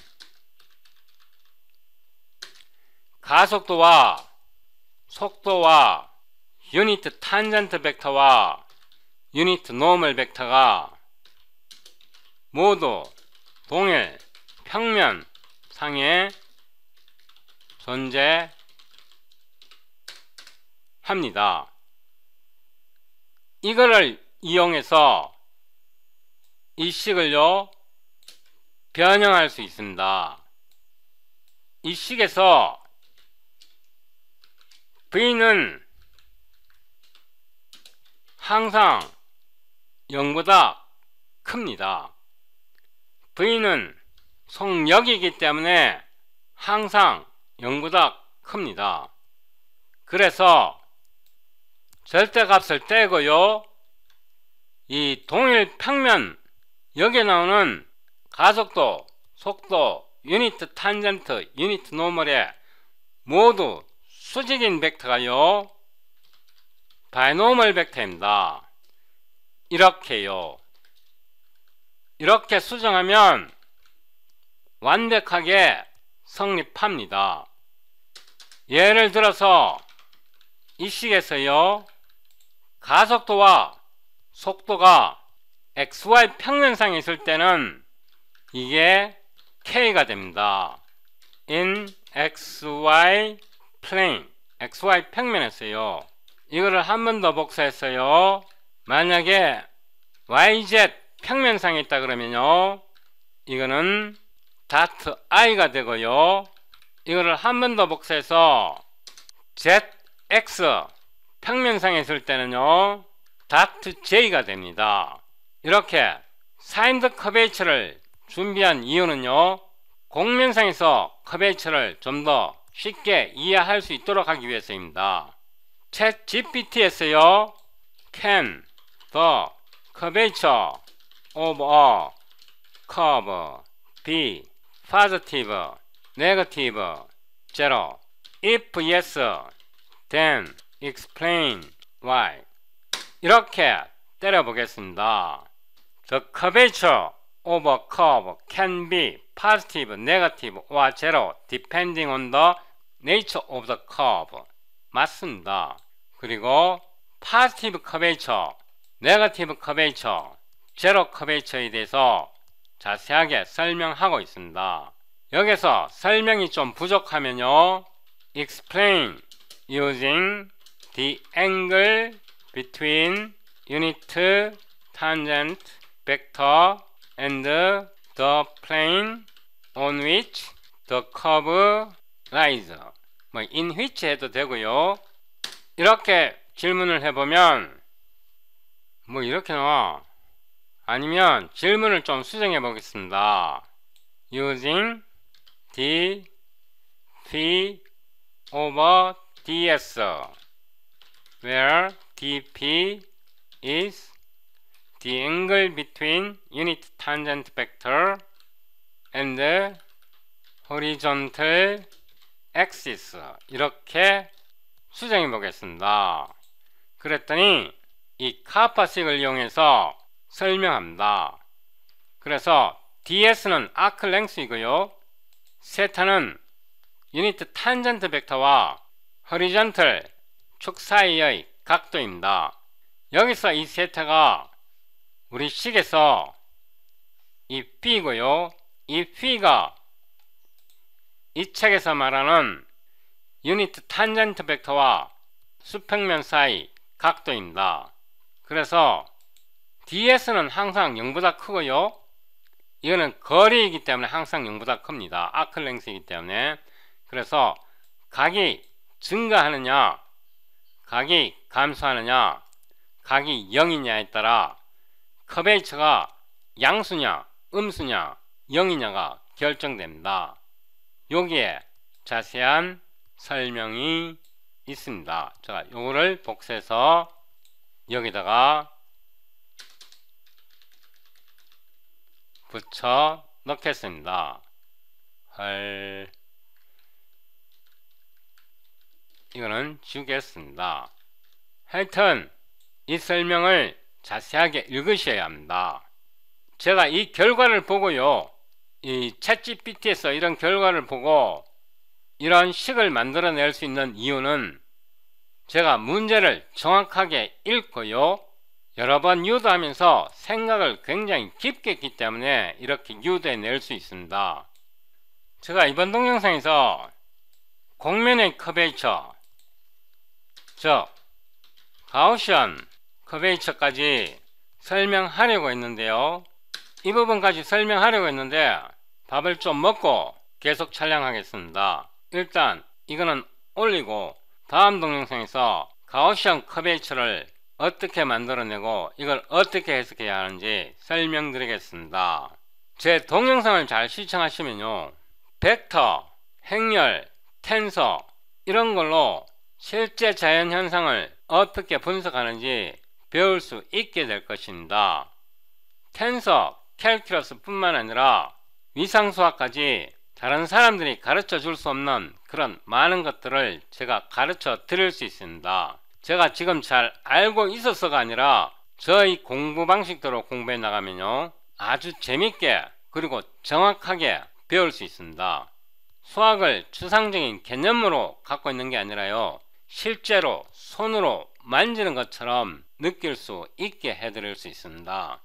가속도와 속도와 유니트 탄젠트 벡터와 유니트 노멀 벡터가 모두 동일 평면상에 존재 합니다. 이거를 이용해서 이식을요 변형할 수 있습니다. 이식에서 v는 항상 0보다 큽니다. v는 속력이기 때문에 항상 0보다 큽니다. 그래서 절대값을 떼고요. 이 동일 평면 여기에 나오는 가속도, 속도, 유니트 탄젠트, 유니트 노멀에 모두 수직인 벡터가요. 바이노멀 벡터입니다. 이렇게요. 이렇게 수정하면 완벽하게 성립합니다. 예를 들어서 이 식에서요. 가속도와 속도가 xy 평면상에 있을 때는 이게 k가 됩니다. in xy plane xy 평면에서요. 이거를 한 번 더 복사했어요. 만약에 yz 평면상에 있다 그러면요. 이거는 d 다트 i가 되고요. 이거를 한 번 더 복사해서 zx 평면상에 있을 때는요. 닥트 J가 됩니다. 이렇게 사인드 커베이처를 준비한 이유는요. 공면상에서 커베이처를 좀 더 쉽게 이해할 수 있도록 하기 위해서입니다. 챗 GPT에서요. can the curvature of a curve be positive, negative, zero? If yes, then explain why 이렇게 때려보겠습니다. The curvature of a curve can be positive, negative, or zero depending on the nature of the curve. 맞습니다. 그리고 positive curvature, negative curvature, zero curvature에 대해서 자세하게 설명하고 있습니다. 여기서 설명이 좀 부족하면요. explain using the angle between unit tangent vector and the plane on which the curve lies. 뭐 in which 해도 되고요. 이렇게 질문을 해보면 뭐 이렇게 나와. 아니면 질문을 좀 수정해 보겠습니다. using t d p over ds where dp is the angle between unit tangent vector and the horizontal axis 이렇게 수정해 보겠습니다. 그랬더니 이 카파식을 이용해서 설명합니다. 그래서 ds는 아크 랭스이고요. 세타는 유니트 탄젠트 벡터와 허리전털 축 사이의 각도입니다. 여기서 이 세타가 우리 식에서 이 p고요. 이 p가 이 책에서 말하는 유니트 탄젠트 벡터와 수평면 사이 각도입니다. 그래서 ds는 항상 0보다 크고요. 이거는 거리이기 때문에 항상 0보다 큽니다. 아클랭스이기 때문에. 그래서 각이 증가하느냐 각이 감소하느냐 각이 0이냐에 따라 커벨이처가 양수냐 음수냐 0이냐가 결정됩니다. 여기에 자세한 설명이 있습니다. 제가 요거를 복사해서 여기다가 붙여 넣겠습니다. 헐... 이거는 지우겠습니다. 하여튼 이 설명을 자세하게 읽으셔야 합니다. 제가 이 결과를 보고요. 이 챗GPT에서 이런 결과를 보고 이런 식을 만들어낼 수 있는 이유는 제가 문제를 정확하게 읽고요. 여러 번 유도하면서 생각을 굉장히 깊게 했기 때문에 이렇게 유도해낼 수 있습니다. 제가 이번 동영상에서 공면의 커베이처, 즉가우션 커베이처까지 설명하려고 했는데요. 이 부분까지 설명하려고 했는데 밥을 좀 먹고 계속 촬영하겠습니다. 일단 이거는 올리고 다음 동영상에서 가우션 커베이처를 어떻게 만들어내고 이걸 어떻게 해석해야 하는지 설명드리겠습니다. 제 동영상을 잘 시청하시면요. 벡터, 행렬, 텐서 이런 걸로 실제 자연 현상을 어떻게 분석하는지 배울 수 있게 될 것입니다. 텐서, 캘큘러스 뿐만 아니라 위상수학까지 다른 사람들이 가르쳐 줄 수 없는 그런 많은 것들을 제가 가르쳐 드릴 수 있습니다. 제가 지금 잘 알고 있어서가 아니라 저의 공부 방식대로 공부해 나가면요. 아주 재밌게 그리고 정확하게 배울 수 있습니다. 수학을 추상적인 개념으로 갖고 있는 게 아니라요. 실제로 손으로 만지는 것처럼 느낄 수 있게 해드릴 수 있습니다.